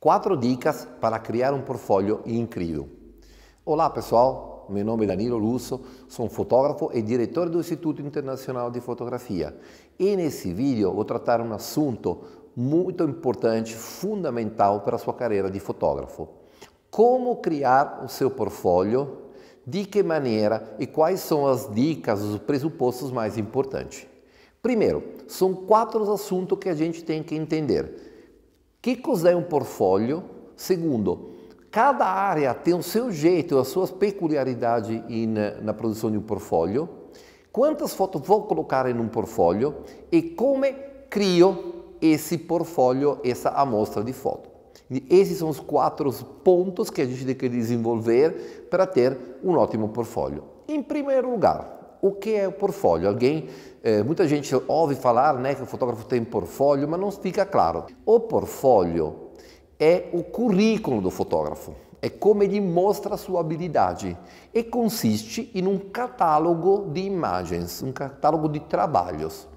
Quatro dicas para criar um portfólio incrível. Olá pessoal, meu nome é Danilo Lusso, sou um fotógrafo e diretor do Instituto Internacional de Fotografia e nesse vídeo vou tratar um assunto muito importante, fundamental para a sua carreira de fotógrafo. Como criar o seu portfólio, de que maneira e quais são as dicas, os pressupostos mais importantes. Primeiro, são quatro assuntos que a gente tem que entender que cos'è um portfólio? Segundo, cada área tem o seu jeito, as suas peculiaridades na produção de um portfólio. Quantas fotos vou colocar em um portfólio e como é crio esse portfólio, essa amostra de foto. esses são os quatro pontos que a gente tem que desenvolver para ter um ótimo portfólio. Em primeiro lugar, o que é o portfólio? Alguém, eh, muita gente ouve falar né, que o fotógrafo tem portfólio, mas não fica claro. O portfólio é o currículo do fotógrafo, é como ele mostra a sua habilidade e consiste em um catálogo de imagens, um catálogo de trabalhos.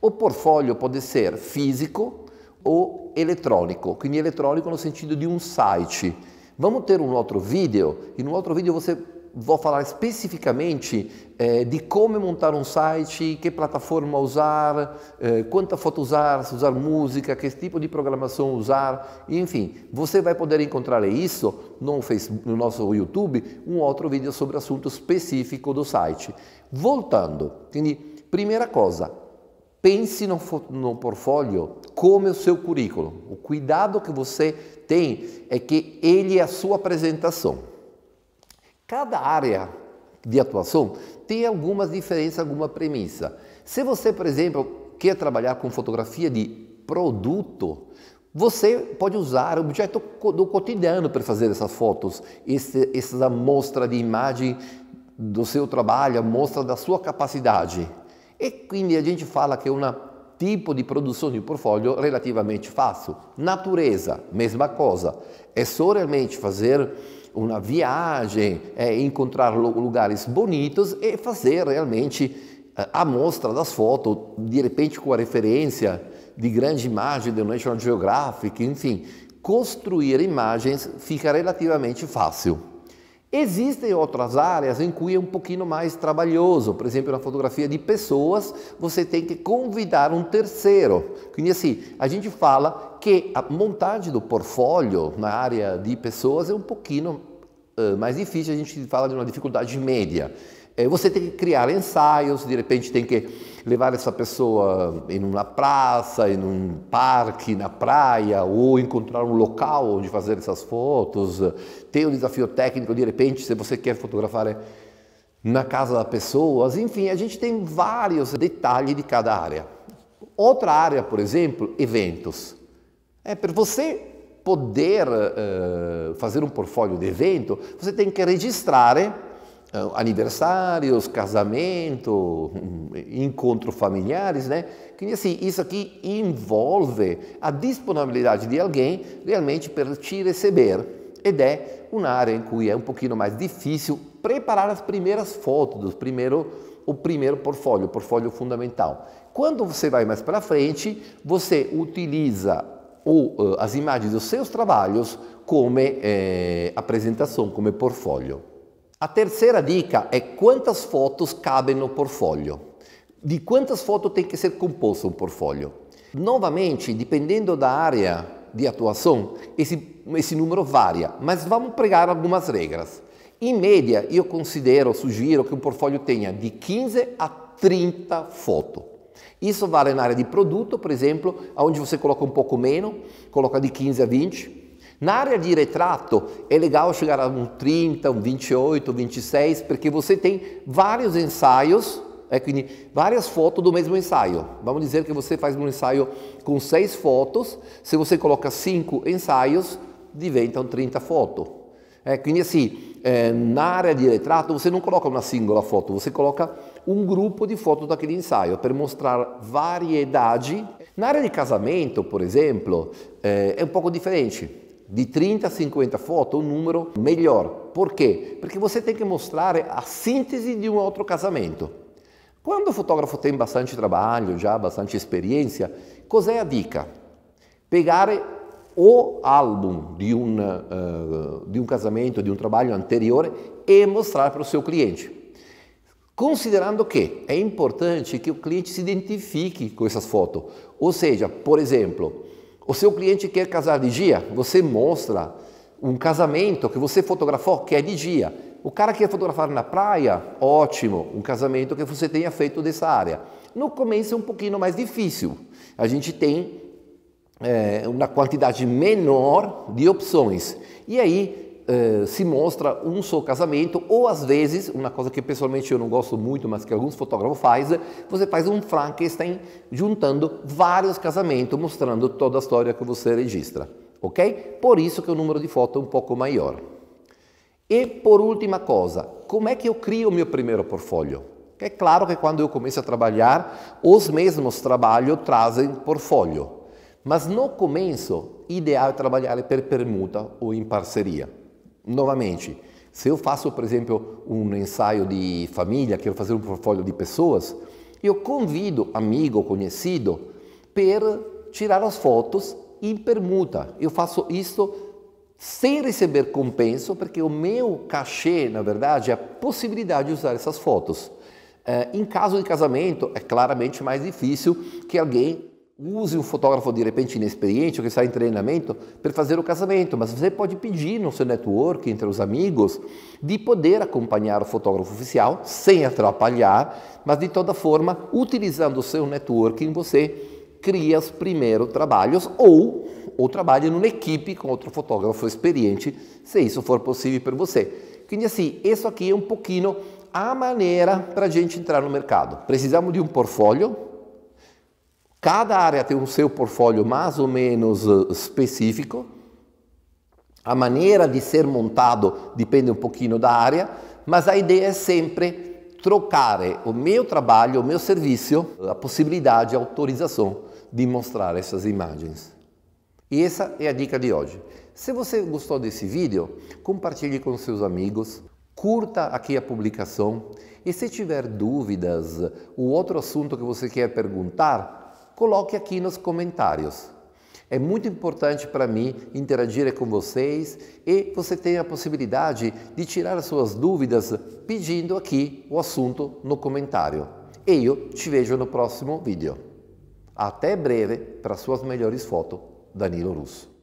O portfólio pode ser físico ou eletrônico, que eletrônico no sentido de um site. Vamos ter um outro vídeo e no outro vídeo você vou falar especificamente eh, de como montar um site, que plataforma usar, eh, quanta foto usar, se usar música, que tipo de programação usar, enfim, você vai poder encontrar isso no, Facebook, no nosso YouTube, um outro vídeo sobre assunto específico do site. Voltando, quindi, primeira coisa, pense no, no portfólio como o seu currículo. O cuidado que você tem é que ele é a sua apresentação. Cada área de atuação tem algumas diferenças, alguma premissa. Se você, por exemplo, quer trabalhar com fotografia de produto, você pode usar o objeto do cotidiano para fazer essas fotos, essa amostra de imagem do seu trabalho, amostra da sua capacidade. E quindi a gente fala que é um tipo de produção de portfólio relativamente fácil. Natureza, mesma coisa. É só realmente fazer uma viagem, é, encontrar lugares bonitos e fazer realmente eh, a mostra das fotos, de repente com a referência de grande imagem do National Geographic, enfim, construir imagens fica relativamente fácil. Existem outras áreas em que é um pouquinho mais trabalhoso, por exemplo, na fotografia de pessoas, você tem que convidar um terceiro. Quindi assim, a gente fala que a montagem do portfólio na área de pessoas é um pouquinho eh, mais difícil, a gente fala de uma dificuldade média. Eh, você tem que criar ensaios, de repente tem que levar essa pessoa em uma praça, em um parque, na praia, ou encontrar um local onde fazer essas fotos. Tem um desafio técnico, de repente, se você quer fotografar é na casa das pessoas. Enfim, a gente tem vários detalhes de cada área. Outra área, por exemplo, eventos. É, para você poder uh, fazer um portfólio de evento, você tem que registrar uh, aniversários, casamento, encontros familiares, né? Que assim, isso aqui envolve a disponibilidade de alguém realmente para te receber ed é uma área em cui é um pouquinho mais difícil preparar as primeiras fotos, do primeiro, o primeiro portfólio, o portfólio fundamental. Quando você vai mais para frente, você utiliza ou eh, as imagens dos seus trabalhos como eh, apresentação, como portfólio. A terceira dica é quantas fotos cabem no portfólio. De quantas fotos tem que ser composto um portfólio? Novamente, dependendo da área de atuação, esse, esse número varia, mas vamos pregar algumas regras. Em média, eu considero, sugiro que um portfólio tenha de 15 a 30 fotos. Isso vale na área de produto, por exemplo, onde você coloca um pouco menos, coloca de 15 a 20. Na área de retrato, é legal chegar a um 30, um 28, um 26, porque você tem vários ensaios, é, várias fotos do mesmo ensaio. Vamos dizer que você faz um ensaio com seis fotos, se você coloca cinco ensaios, diventam 30 fotos. Eh, quindi sì, eh, un'area di retrato, você non coloca una singola foto, você coloca un gruppo di foto daquele ensaio per mostrar variedade. Na área di casamento, por exemplo, é, eh, é um pouco diferente. De 30 a 50 fotos, un numero melhor. Por quê? Porque você tem que mostrare a síntese di un altro casamento. Quando o fotógrafo tem bastante trabalho, já bastante experiência, cos'è a dica? Pegare o álbum de, uma, eh, de um casamento, de um trabalho anterior e mostrar para o seu cliente. Considerando que é importante que o cliente se identifique com essas fotos. Ou seja, por exemplo, o seu cliente quer casar de dia, você mostra um casamento que você fotografou que é de dia. O cara quer fotografar na praia, ótimo, um casamento que você tenha feito dessa área. No começo é um pouquinho mais difícil. A gente tem é, uma quantidade menor de opções. E aí é, se mostra um só casamento, ou às vezes, uma coisa que pessoalmente eu não gosto muito, mas que alguns fotógrafos fazem, você faz um Frankenstein juntando vários casamentos, mostrando toda a história que você registra. Ok? Por isso que o número de fotos é um pouco maior. E por última coisa, como é que eu crio o meu primeiro portfólio? É claro que quando eu começo a trabalhar, os mesmos trabalhos trazem portfólio. Mas no começo, ideal é trabalhar per permuta ou em parceria. Novamente, se eu faço, por exemplo, um ensaio de família, quero fazer um portfólio de pessoas, eu convido amigo ou conhecido para tirar as fotos em permuta. Eu faço isso sem receber compenso, porque o meu cachê, na verdade, é a possibilidade de usar essas fotos. Eh, em caso de casamento, é claramente mais difícil que alguém Use um fotógrafo de repente inexperiente ou que está em treinamento para fazer o casamento, mas você pode pedir no seu network, entre os amigos, de poder acompanhar o fotógrafo oficial sem atrapalhar, mas de toda forma, utilizando o seu networking, você cria os primeiros trabalhos ou, ou trabalha numa equipe com outro fotógrafo experiente, se isso for possível para você. Então, assim, isso aqui é um pouquinho a maneira para a gente entrar no mercado. Precisamos de um portfólio Cada área tem um seu portfólio mais ou menos eh, específico. A maneira de ser montado depende um pouquinho da área, mas a ideia é sempre trocar eh, o meu trabalho, o meu serviço, a possibilidade, a autorização de mostrar essas imagens. E essa é a dica de hoje. Se você gostou desse vídeo, compartilhe com seus amigos, curta aqui a publicação e se tiver dúvidas eh, ou outro assunto que você quer perguntar, coloque aqui nos comentários. É muito importante para mim interagir com vocês e você tem a possibilidade de tirar suas dúvidas pedindo aqui o assunto no comentário. E eu te vejo no próximo vídeo. Até breve para suas melhores fotos, Danilo Russo.